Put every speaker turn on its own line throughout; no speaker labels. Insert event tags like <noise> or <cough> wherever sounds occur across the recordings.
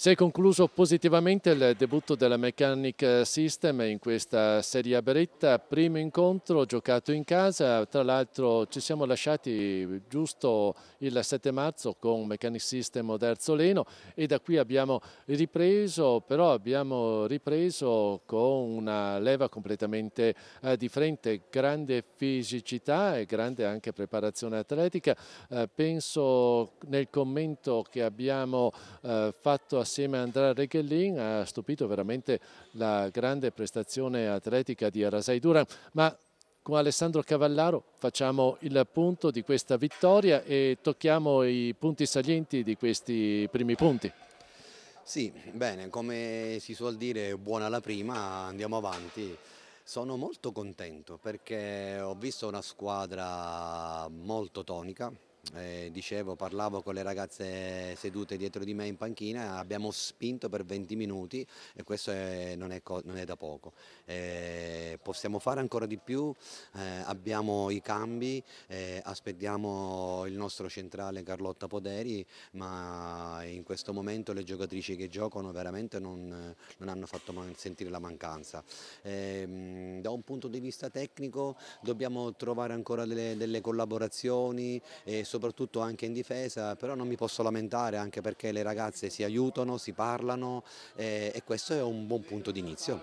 Si è concluso positivamente il debutto della Mechanic System in questa Serie A Beretta, primo incontro giocato in casa, tra l'altro ci siamo lasciati giusto il 7 marzo con Mechanic System Oderzoleno e da qui abbiamo ripreso, però abbiamo ripreso con una leva completamente eh, differente, grande fisicità e grande anche preparazione atletica. Eh, penso nel commento che abbiamo eh, fatto a assieme a Andrea Reghellin ha stupito veramente la grande prestazione atletica di Arasai Duran, ma con Alessandro Cavallaro facciamo il punto di questa vittoria e tocchiamo i punti salienti di questi primi punti.
Sì, bene, come si suol dire, buona la prima, andiamo avanti. Sono molto contento perché ho visto una squadra molto tonica, eh, dicevo, parlavo con le ragazze sedute dietro di me in panchina, abbiamo spinto per 20 minuti e questo è, non, è, non, è, da poco. Eh, possiamo fare ancora di più, eh, abbiamo i cambi, eh, aspettiamo il nostro centrale Carlotta Poderi, ma in questo momento le giocatrici che giocano veramente non, non hanno fatto sentire la mancanza. Ehm, da un punto di vista tecnico dobbiamo trovare ancora delle, delle collaborazioni e soprattutto soprattutto anche in difesa, però non mi posso lamentare anche perché le ragazze si aiutano, si parlano eh, e questo è un buon punto d'inizio.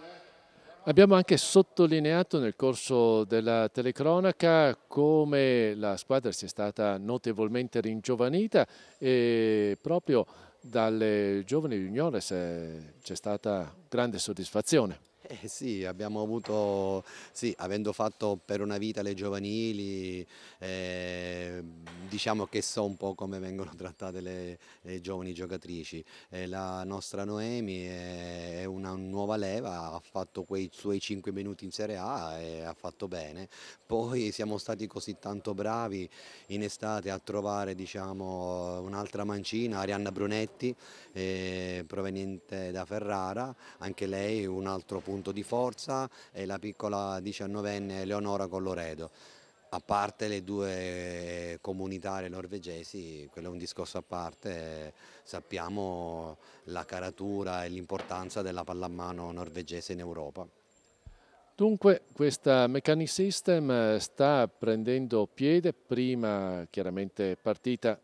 Abbiamo anche sottolineato nel corso della telecronaca come la squadra sia stata notevolmente ringiovanita e proprio dalle
giovani juniores eh, c'è stata grande soddisfazione. Eh sì, abbiamo avuto, sì, avendo fatto per una vita le giovanili, eh, diciamo che so un po' come vengono <laughs> trattate le, le giovani giocatrici. Eh, la nostra Noemi è, una nuova leva, ha fatto quei suoi 5 minuti in Serie A e ha fatto bene. Poi siamo stati così tanto bravi in estate a trovare diciamo, un'altra mancina, Arianna Brunetti, eh, proveniente da Ferrara, anche lei un altro punto punto di forza è la piccola 19enne Eleonora Colloredo. A parte le due comunitarie norvegesi, quello è un discorso a parte, sappiamo la caratura e l'importanza della pallamano norvegese in Europa.
Dunque questa Mechanic System sta prendendo piede, prima chiaramente partita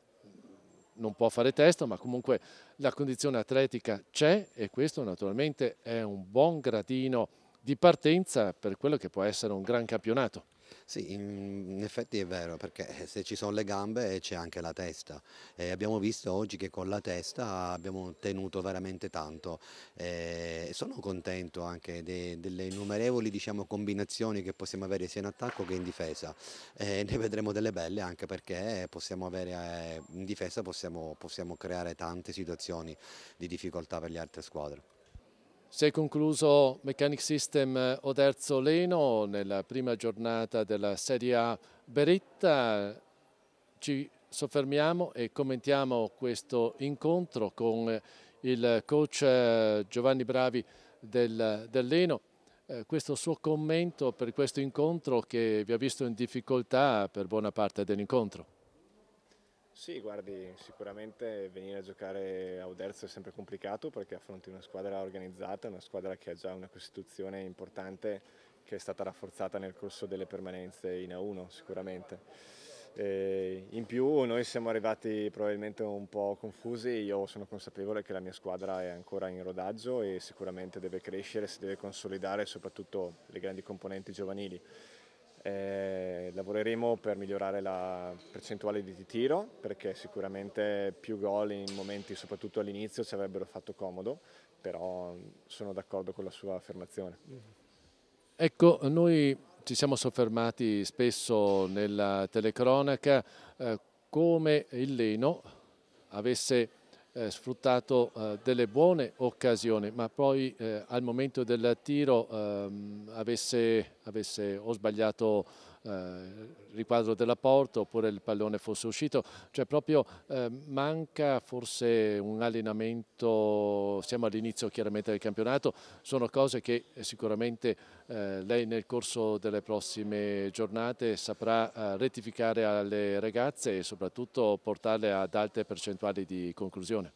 non può fare testa, ma comunque la condizione atletica c'è e questo naturalmente è un buon gradino di partenza
per quello che può essere un gran campionato. Sì, in effetti è vero, perché eh, se ci sono le gambe eh, c'è anche la testa. E eh, abbiamo visto oggi che con la testa abbiamo tenuto veramente tanto. E sono contento anche de, delle innumerevoli diciamo, combinazioni che possiamo avere sia in attacco che in difesa. E ne vedremo delle belle anche perché avere, in difesa possiamo, possiamo creare tante situazioni di difficoltà per le altre squadre. Si
è concluso Mechanic System eh, Oderzo Leno nella prima giornata della Serie A Beretta. Ci soffermiamo e commentiamo questo incontro con eh, il coach eh, Giovanni Bravi del, del Leno. questo suo commento per questo incontro che vi ha visto in difficoltà per buona parte dell'incontro.
Sì, guardi, sicuramente venire a giocare a Oderzo è sempre complicato perché affronti una squadra organizzata, una squadra che ha già una costituzione importante che è stata rafforzata nel corso delle permanenze in A1 sicuramente. E in più noi siamo arrivati probabilmente un po' confusi, io sono consapevole che la mia squadra è ancora in rodaggio e sicuramente deve crescere, si deve consolidare soprattutto le grandi componenti giovanili. Eh, lavoreremo per migliorare la percentuale di tiro perché sicuramente più gol in momenti soprattutto all'inizio ci avrebbero fatto comodo, però sono d'accordo con la sua affermazione. Mm-hmm.
Ecco, noi ci siamo soffermati spesso nella telecronaca eh, come il Leno avesse eh, sfruttato eh, delle buone occasioni, ma poi eh, al momento del tiro ehm, avesse, avesse o sbagliato eh, riquadro della porta oppure il pallone fosse uscito, cioè proprio eh, manca forse un allenamento, siamo all'inizio chiaramente del campionato, sono cose che eh, sicuramente lei nel corso delle prossime giornate saprà rettificare alle ragazze e soprattutto portarle ad alte percentuali di conclusione.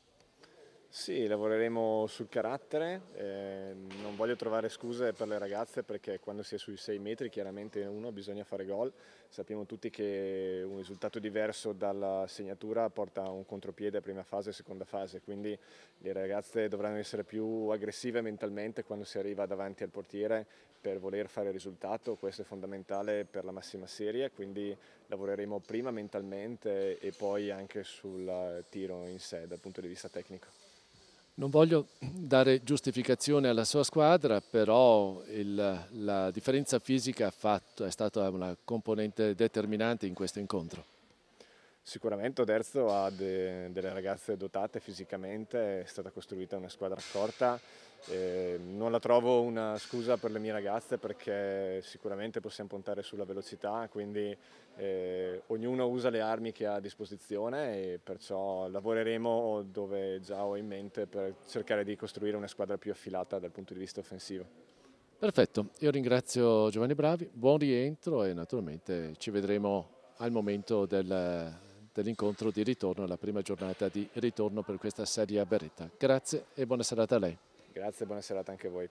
Sì, lavoreremo sul carattere, eh, non voglio trovare scuse per le ragazze perché quando si è sui 6 metri chiaramente uno bisogna fare gol, sappiamo tutti che un risultato diverso dalla segnatura porta un contropiede a prima fase e seconda fase, quindi le ragazze dovranno essere più aggressive mentalmente quando si arriva davanti al portiere per voler fare risultato, questo è fondamentale per la massima serie, quindi lavoreremo prima mentalmente e poi anche sul tiro in sé dal punto di vista tecnico.
Non voglio dare giustificazione alla sua squadra, però il, la differenza fisica fatto, è stata una componente determinante in questo incontro.
Sicuramente Oderzo ha de, delle ragazze dotate fisicamente, è stata costruita una squadra accorta, eh, non la trovo una scusa per le mie ragazze perché sicuramente possiamo puntare sulla velocità, quindi eh, ognuno usa le armi che ha a disposizione e perciò lavoreremo dove già ho in mente per cercare di costruire una squadra più affilata dal punto di vista offensivo.
Perfetto, io ringrazio Giovanni Bravi, buon rientro e naturalmente ci vedremo al momento del dell'incontro di ritorno, la prima giornata di ritorno per questa Serie A Beretta. Grazie e buona serata a lei.
Grazie e buona serata anche a voi.